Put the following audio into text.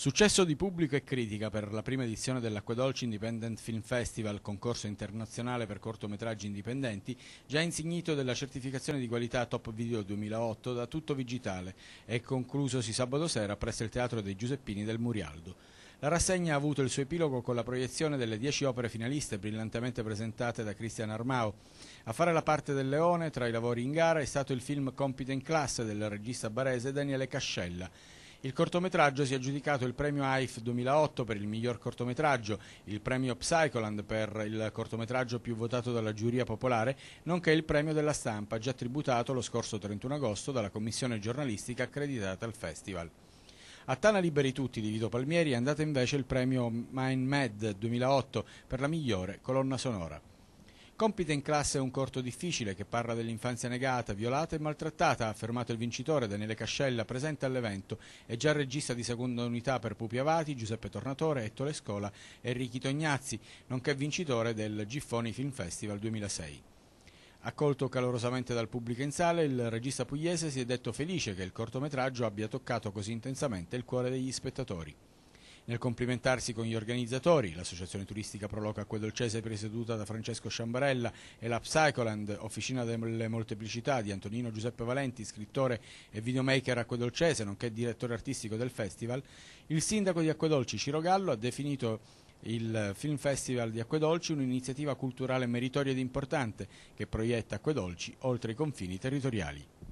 Successo di pubblico e critica per la prima edizione dell'Acquedolci Independent Film Festival, concorso internazionale per cortometraggi indipendenti, già insignito della certificazione di qualità Top Video 2008 da Tutto Vigitale e conclusosi sabato sera presso il Teatro dei Giuseppini del Murialdo. La rassegna ha avuto il suo epilogo con la proiezione delle dieci opere finaliste brillantemente presentate da Cristian Armao. A fare la parte del leone tra i lavori in gara è stato il film Compito in classe del regista barese Daniele Cascella. Il cortometraggio si è aggiudicato il premio AIF 2008 per il miglior cortometraggio, il premio Psycholand per il cortometraggio più votato dalla giuria popolare, nonché il premio della stampa già tributato lo scorso 31 agosto dalla commissione giornalistica accreditata al festival. A Tana Liberi Tutti di Vito Palmieri è andata invece il premio Mind Mad 2008 per la migliore colonna sonora. Compite in classe è un corto difficile che parla dell'infanzia negata, violata e maltrattata, ha affermato il vincitore Daniele Cascella, presente all'evento, e già regista di seconda unità per Pupi Avati, Giuseppe Tornatore, Ettore Scola e Ricky Tognazzi, nonché vincitore del Giffoni Film Festival 2006. Accolto calorosamente dal pubblico in sala, il regista pugliese si è detto felice che il cortometraggio abbia toccato così intensamente il cuore degli spettatori. Nel complimentarsi con gli organizzatori, l'associazione turistica Proloca Acquedolcese presieduta da Francesco Sciambarella e la Psycholand, officina delle molteplicità di Antonino Giuseppe Valenti, scrittore e videomaker acquedolcese, nonché direttore artistico del festival, il sindaco di Acquedolci Gallo ha definito il Film Festival di Acquedolci un'iniziativa culturale meritoria ed importante che proietta Acquedolci oltre i confini territoriali.